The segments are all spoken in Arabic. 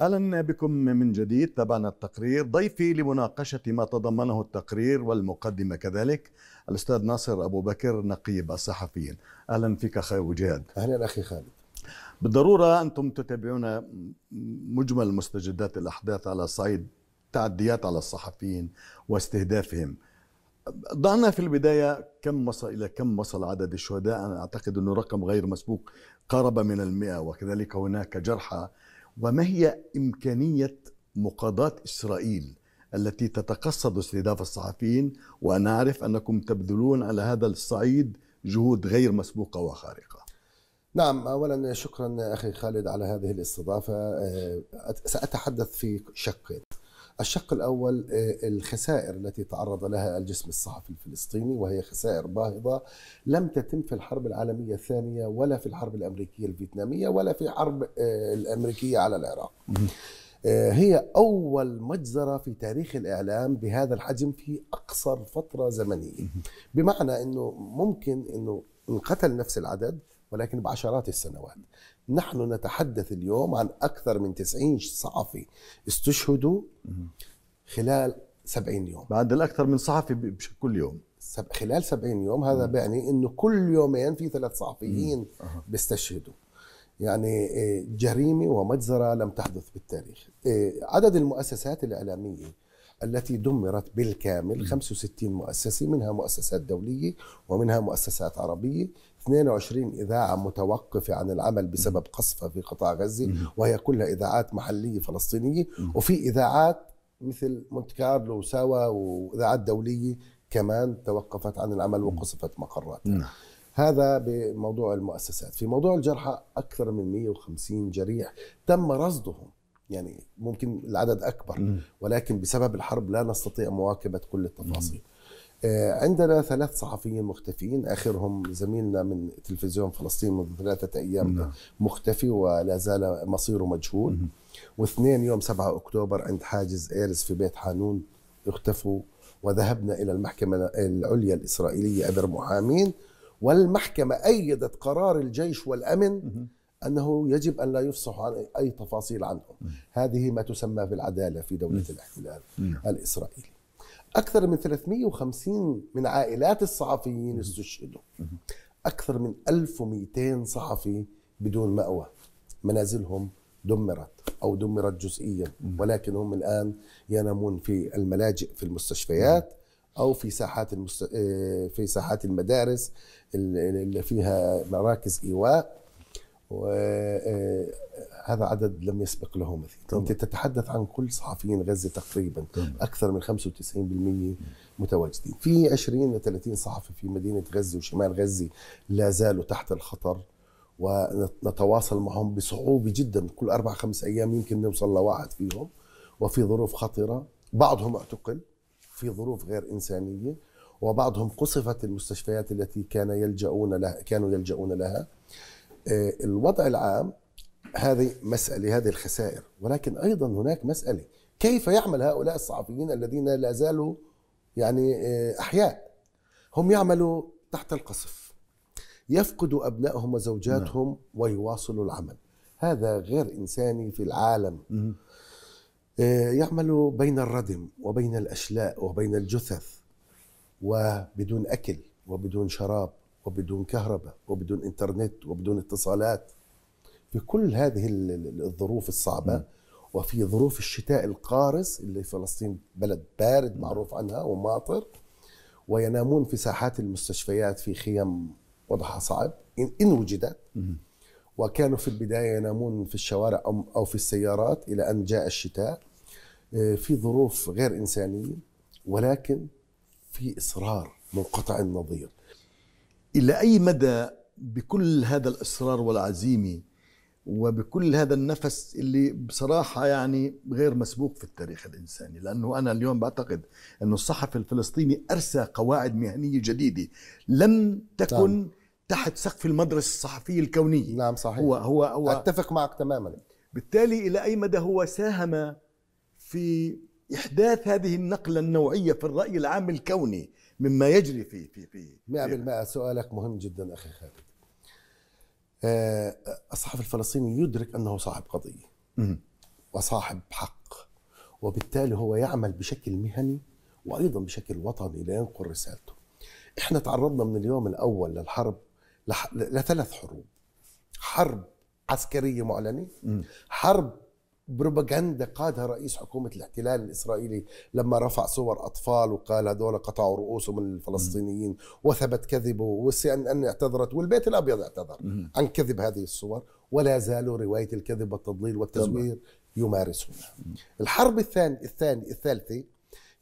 اهلا بكم من جديد تابعنا التقرير ضيفي لمناقشه ما تضمنه التقرير والمقدمه كذلك الاستاذ ناصر ابو بكر نقيب الصحفيين اهلا فيك اخي وجاد اهلا اخي خالد بالضروره انتم تتابعون مجمل مستجدات الاحداث على صعيد تعديات على الصحفيين واستهدافهم ضعنا في البداية كم وصل إلى كم وصل عدد الشهداء أنا أعتقد أنه رقم غير مسبوق قارب من المئة وكذلك هناك جرحى وما هي إمكانية مقاضاة إسرائيل التي تتقصد استهداف الصحفيين وأنا أعرف أنكم تبذلون على هذا الصعيد جهود غير مسبوقة وخارقة نعم اولا شكرا اخي خالد على هذه الاستضافه أه، ساتحدث في شقين الشق الأول آه، الخسائر التي تعرض لها الجسم الصحفي الفلسطيني وهي خسائر باهظة لم تتم في الحرب العالمية الثانية ولا في الحرب الأمريكية الفيتنامية ولا في الحرب آه، الأمريكية على العراق آه، هي أول مجزرة في تاريخ الإعلام بهذا الحجم في أقصر فترة زمنية بمعنى أنه ممكن أنه انقتل نفس العدد ولكن بعشرات السنوات نحن نتحدث اليوم عن أكثر من 90 صحفي استشهدوا خلال 70 يوم بعد الأكثر من صحفي كل يوم خلال 70 يوم هذا بيعني أنه كل يومين في ثلاث صحفيين بيستشهدوا يعني إيه، جريمة ومجزرة لم تحدث بالتاريخ إيه، عدد المؤسسات الإعلامية التي دمرت بالكامل 65 مؤسسة منها مؤسسات دولية ومنها مؤسسات عربية 22 إذاعة متوقفة عن العمل بسبب قصفة في قطاع غزة وهي كلها إذاعات محلية فلسطينية وفي إذاعات مثل مونت كارلو وساوا وإذاعات دولية كمان توقفت عن العمل وقصفت مقراتها نعم. هذا بموضوع المؤسسات في موضوع الجرحى أكثر من 150 جريح تم رصدهم يعني ممكن العدد أكبر ولكن بسبب الحرب لا نستطيع مواكبة كل التفاصيل آه، عندنا ثلاث صحفيين مختفيين اخرهم زميلنا من تلفزيون فلسطين منذ ثلاثه ايام نعم. مختفي ولا زال مصيره مجهول مم. واثنين يوم 7 اكتوبر عند حاجز ايرز في بيت حانون اختفوا وذهبنا الى المحكمه العليا الاسرائيليه عبر محامين والمحكمه ايدت قرار الجيش والامن مم. انه يجب ان لا يفصح عن اي تفاصيل عنهم مم. هذه ما تسمى بالعداله في دوله الاحتلال الاسرائيلي أكثر من 350 من عائلات الصحفيين استشهدوا أكثر من 1200 صحفي بدون مأوى منازلهم دمرت أو دمرت جزئيا ولكن هم الآن ينامون في الملاجئ في المستشفيات أو في ساحات المست... آه، في ساحات المدارس اللي فيها مراكز إيواء و آه، هذا عدد لم يسبق له مثيل طبعا. انت تتحدث عن كل صحفيين غزه تقريبا طبعا. اكثر من 95% متواجدين في 20 ل 30 صحفي في مدينه غزه وشمال غزه لا زالوا تحت الخطر ونتواصل معهم بصعوبه جدا كل اربع خمس ايام يمكن نوصل لواحد فيهم وفي ظروف خطره بعضهم اعتقل في ظروف غير انسانيه وبعضهم قصفت المستشفيات التي كان يلجؤون لها كانوا يلجؤون لها آه، الوضع العام هذه مسألة هذه الخسائر ولكن أيضا هناك مسألة كيف يعمل هؤلاء الصحفيين الذين لا زالوا يعني آه، أحياء هم يعملوا تحت القصف يفقدوا أبنائهم وزوجاتهم نعم. ويواصلوا العمل هذا غير إنساني في العالم آه، يعملوا بين الردم وبين الأشلاء وبين الجثث وبدون أكل وبدون شراب وبدون كهرباء وبدون إنترنت وبدون اتصالات في كل هذه الظروف الصعبه وفي ظروف الشتاء القارس اللي فلسطين بلد بارد معروف عنها وماطر وينامون في ساحات المستشفيات في خيام وضعها صعب ان وجدت وكانوا في البدايه ينامون في الشوارع او في السيارات الى ان جاء الشتاء آه، في ظروف غير انسانيه ولكن في اصرار منقطع النظير الى اي مدى بكل هذا الاصرار والعزيمه وبكل هذا النفس اللي بصراحة يعني غير مسبوق في التاريخ الإنساني لأنه أنا اليوم بعتقد أن الصحفي الفلسطيني أرسى قواعد مهنية جديدة لم تكن نعم. تحت سقف المدرسة الصحفية الكونية نعم صحيح هو, هو, هو أتفق معك تماما بالتالي إلى أي مدى هو ساهم في إحداث هذه النقلة النوعية في الرأي العام الكوني مما يجري في في في 100% سؤالك مهم جدا أخي خالد آه، الصحفي الفلسطيني يدرك انه صاحب قضيه وصاحب حق وبالتالي هو يعمل بشكل مهني وايضا بشكل وطني لينقل رسالته. احنا تعرضنا من اليوم الاول للحرب لح... لثلاث حروب. حرب عسكريه معلنه، حرب بروباغندا قادها رئيس حكومة الاحتلال الإسرائيلي لما رفع صور أطفال وقال هذول قطعوا رؤوسهم من الفلسطينيين وثبت كذبه والسي أن أن اعتذرت والبيت الأبيض اعتذر عن كذب هذه الصور ولا زالوا رواية الكذب والتضليل والتزوير يمارسون الحرب الثانية الثاني الثالثة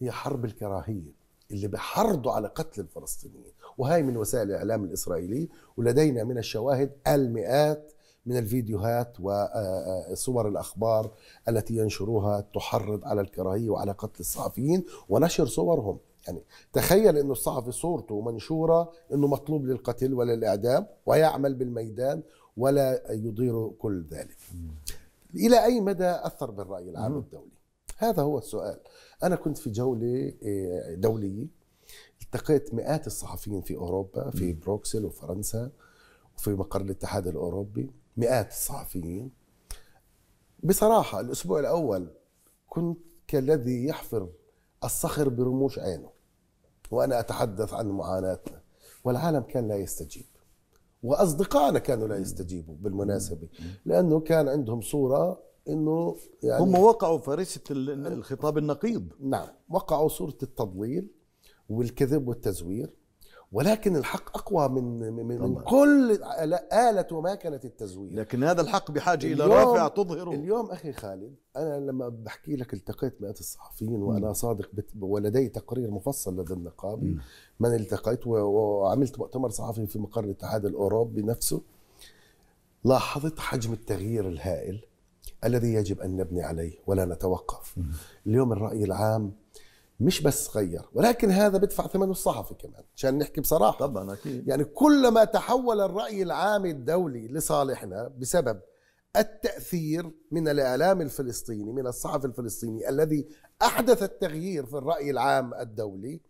هي حرب الكراهية اللي بحرضوا على قتل الفلسطينيين وهي من وسائل الإعلام الإسرائيلي ولدينا من الشواهد المئات من الفيديوهات وصور آه، آه، الاخبار التي ينشروها تحرض على الكراهيه وعلى قتل الصحفيين ونشر صورهم يعني تخيل انه الصحفي صورته منشوره انه مطلوب للقتل وللاعدام ويعمل بالميدان ولا يضير كل ذلك الى اي مدى اثر بالراي العام الدولي هذا هو السؤال انا كنت في جوله آه، دوليه التقيت مئات الصحفيين في اوروبا في بروكسل وفرنسا وفي مقر الاتحاد الاوروبي مئات الصحفيين بصراحة الأسبوع الأول كنت كالذي يحفر الصخر برموش عينه وأنا أتحدث عن معاناتنا والعالم كان لا يستجيب وأصدقائنا كانوا لا يستجيبوا بالمناسبة لأنه كان عندهم صورة أنه يعني هم وقعوا فريسة الخطاب النقيض نعم وقعوا صورة التضليل والكذب والتزوير ولكن الحق اقوى من من, من كل اله وماكنه التزوير لكن هذا الحق بحاجه الى رافع تظهره اليوم اخي خالد انا لما بحكي لك التقيت مئات الصحفيين وانا صادق بت... ولدي تقرير مفصل لدى النقابه من التقيت و... وعملت مؤتمر صحفي في مقر الاتحاد الاوروبي نفسه لاحظت حجم التغيير الهائل الذي يجب ان نبني عليه ولا نتوقف اليوم الراي العام مش بس غير ولكن هذا بدفع ثمنه الصحفي كمان عشان نحكي بصراحه طبعا اكيد يعني كلما تحول الراي العام الدولي لصالحنا بسبب التاثير من الاعلام الفلسطيني من الصحفي الفلسطيني الذي احدث التغيير في الراي العام الدولي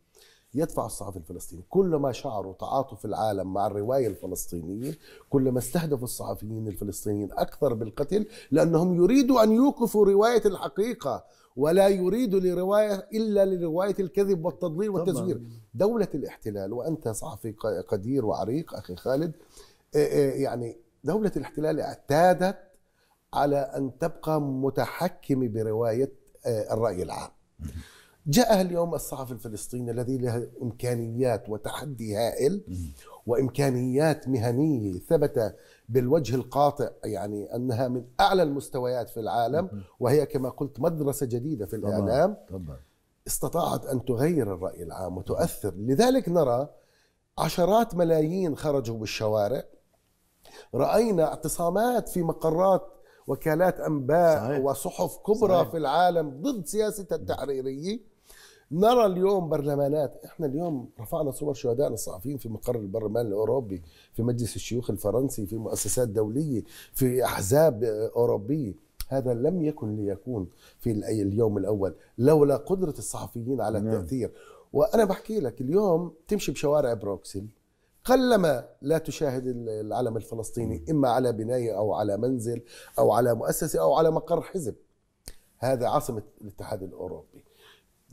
يدفع الصحفي الفلسطيني كلما شعروا تعاطف العالم مع الرواية الفلسطينية كلما استهدفوا الصحفيين الفلسطينيين أكثر بالقتل لأنهم يريدوا أن يوقفوا رواية الحقيقة ولا يريد لرواية إلا لرواية الكذب والتضليل والتزوير طبعا. دولة الاحتلال وأنت صحفي قدير وعريق أخي خالد يعني دولة الاحتلال اعتادت على أن تبقى متحكمة برواية الرأي العام جاء اليوم الصحفي الفلسطيني الذي له إمكانيات وتحدي هائل وإمكانيات مهنية ثبت بالوجه القاطع يعني انها من اعلى المستويات في العالم وهي كما قلت مدرسه جديده في الاعلام طبعا. استطاعت ان تغير الراي العام وتؤثر لذلك نرى عشرات ملايين خرجوا بالشوارع راينا اعتصامات في مقرات وكالات انباء صحيح. وصحف كبرى صحيح. في العالم ضد سياسه التحريريه نرى اليوم برلمانات احنا اليوم رفعنا صور شهدائنا الصحفيين في مقر البرلمان الاوروبي في مجلس الشيوخ الفرنسي في مؤسسات دوليه في احزاب اوروبيه هذا لم يكن ليكون في اليوم الاول لولا قدره الصحفيين على نعم. التاثير وانا بحكي لك اليوم تمشي بشوارع بروكسل قلما لا تشاهد العلم الفلسطيني اما على بنايه او على منزل او على مؤسسه او على مقر حزب هذا عاصمه الاتحاد الاوروبي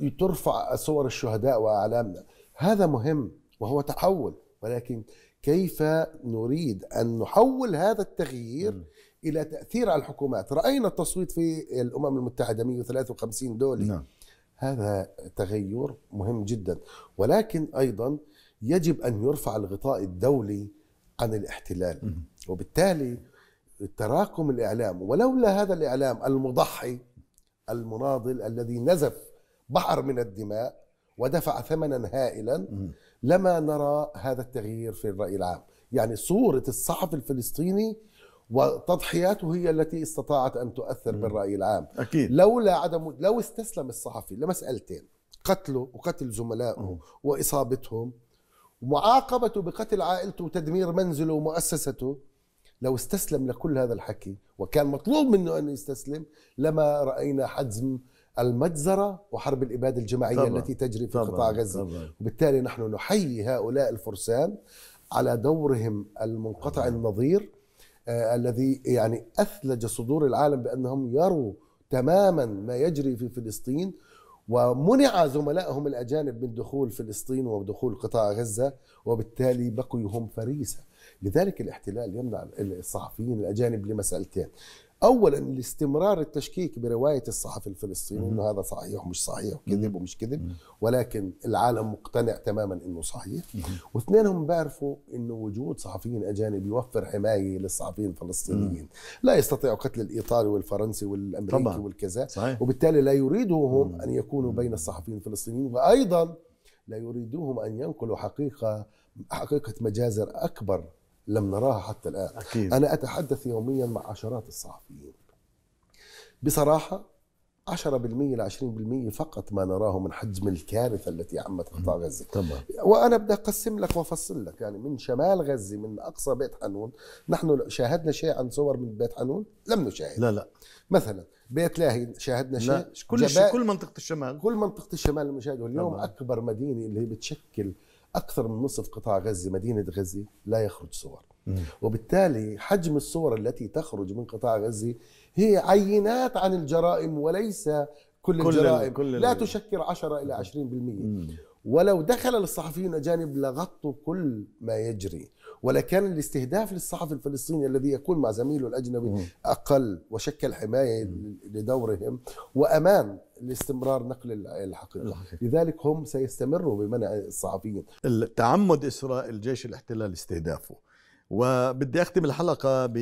ترفع صور الشهداء واعلامنا هذا مهم وهو تحول ولكن كيف نريد ان نحول هذا التغيير م. الى تاثير على الحكومات راينا التصويت في الامم المتحده 153 دوله نعم. هذا تغير مهم جدا ولكن ايضا يجب ان يرفع الغطاء الدولي عن الاحتلال م. وبالتالي تراكم الاعلام ولولا هذا الاعلام المضحي المناضل الذي نزف بحر من الدماء ودفع ثمنا هائلا لما نرى هذا التغيير في الرأي العام يعني صورة الصحفي الفلسطيني وتضحياته هي التي استطاعت أن تؤثر بالرأي العام أكيد لولا عدم لو استسلم الصحفي لمسألتين قتله وقتل زملائه وإصابتهم ومعاقبته بقتل عائلته وتدمير منزله ومؤسسته لو استسلم لكل هذا الحكي وكان مطلوب منه أن يستسلم لما رأينا حزم المجزرة وحرب الإبادة الجماعية طبعا التي تجري في طبعا قطاع غزة طبعا وبالتالي نحن نحيي هؤلاء الفرسان على دورهم المنقطع النظير آه الذي يعني أثلج صدور العالم بأنهم يروا تماما ما يجري في فلسطين ومنع زملائهم الأجانب من دخول فلسطين ودخول قطاع غزة وبالتالي بقوا هم فريسة لذلك الاحتلال يمنع الصحفيين الأجانب لمسألتين اولا الاستمرار التشكيك بروايه الصحفي الفلسطيني انه هذا صحيح ومش صحيح وكذب ومش كذب ولكن العالم مقتنع تماما انه صحيح واثنين هم بيعرفوا انه وجود صحفيين اجانب يوفر حمايه للصحفيين الفلسطينيين لا يستطيع قتل الايطالي والفرنسي والامريكي طبعا. والكذا صحيح. وبالتالي لا يريدهم ان يكونوا بين الصحفيين الفلسطينيين وايضا لا يريدوهم ان ينقلوا حقيقه حقيقه مجازر اكبر لم نراها حتى الآن أكيد. أنا أتحدث يوميا مع عشرات الصحفيين بصراحة 10% إلى 20% فقط ما نراه من حجم الكارثة التي عمت قطاع غزة طبعا. وأنا بدي أقسم لك وأفصل لك يعني من شمال غزة من أقصى بيت حنون نحن شاهدنا شيء عن صور من بيت حنون لم نشاهد لا لا مثلا بيت لاهي شاهدنا شيء لا. كل شيء كل منطقة الشمال كل منطقة الشمال المشاهدة اليوم طبعا. أكبر مدينة اللي هي بتشكل اكثر من نصف قطاع غزه مدينه غزه لا يخرج صور وبالتالي حجم الصور التي تخرج من قطاع غزه هي عينات عن الجرائم وليس كل, كل الجرائم كل لا تشكل 10 الى 20% مم. ولو دخل الصحفيون الاجانب لغطوا كل ما يجري ولكن الاستهداف للصحفي الفلسطيني الذي يكون مع زميله الاجنبي اقل وشكل حمايه لدورهم وامان لاستمرار نقل الحقيقه، لذلك هم سيستمروا بمنع الصحفيين. التعمد اسرائيل جيش الاحتلال استهدافه. وبدي اختم الحلقه ب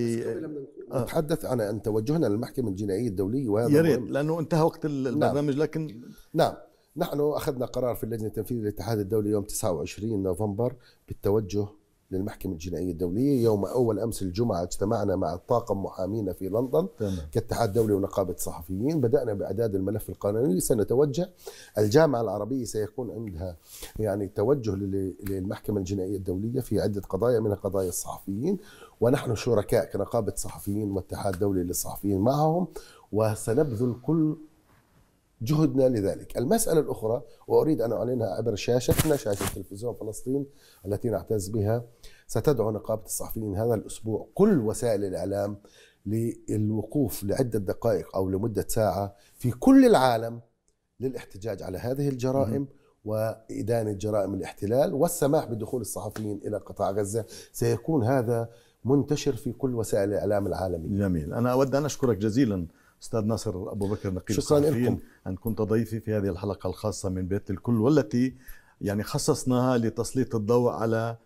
نتحدث عن ان توجهنا للمحكمه الجنائيه الدوليه وهذا يريد لانه انتهى وقت نعم. البرنامج نعم. لكن نعم نحن اخذنا قرار في اللجنه التنفيذيه للاتحاد الدولي يوم 29 نوفمبر بالتوجه للمحكمة الجنائية الدولية يوم أول أمس الجمعة اجتمعنا مع الطاقم محامينا في لندن كاتحاد دولي ونقابة صحفيين بدأنا بإعداد الملف القانوني سنتوجه الجامعة العربية سيكون عندها يعني توجه للمحكمة الجنائية الدولية في عدة قضايا منها قضايا الصحفيين ونحن شركاء كنقابة صحفيين واتحاد دولي للصحفيين معهم وسنبذل كل جهدنا لذلك المسألة الأخرى وأريد أن أعلنها عبر شاشتنا شاشة تلفزيون فلسطين التي نعتز بها ستدعو نقابة الصحفيين هذا الأسبوع كل وسائل الإعلام للوقوف لعدة دقائق أو لمدة ساعة في كل العالم للاحتجاج على هذه الجرائم وإدانة جرائم الاحتلال والسماح بدخول الصحفيين إلى قطاع غزة سيكون هذا منتشر في كل وسائل الإعلام العالمية جميل أنا أود أن أشكرك جزيلا استاذ ناصر ابو بكر نقيب شكرا لكم ان كنت ضيفي في هذه الحلقه الخاصه من بيت الكل والتي يعني خصصناها لتسليط الضوء على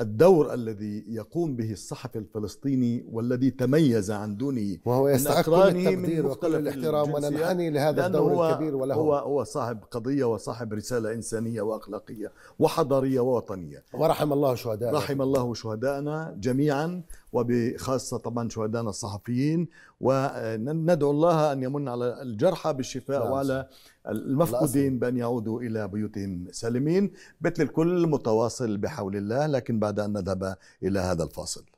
الدور الذي يقوم به الصحفي الفلسطيني والذي تميز عن دونه وهو يستحق كل التقدير وكل الاحترام وننحني لهذا الدور هو الكبير وله هو هو صاحب قضيه وصاحب رساله انسانيه واخلاقيه وحضاريه ووطنيه ورحم الله شهداءنا رحم الله شهداءنا جميعا وبخاصة طبعا شهدائنا الصحفيين وندعو الله أن يمن على الجرحى بالشفاء نعم. وعلى المفقودين بأن يعودوا إلى بيوتهم سالمين مثل الكل متواصل بحول الله لكن بعد أن نذهب إلى هذا الفاصل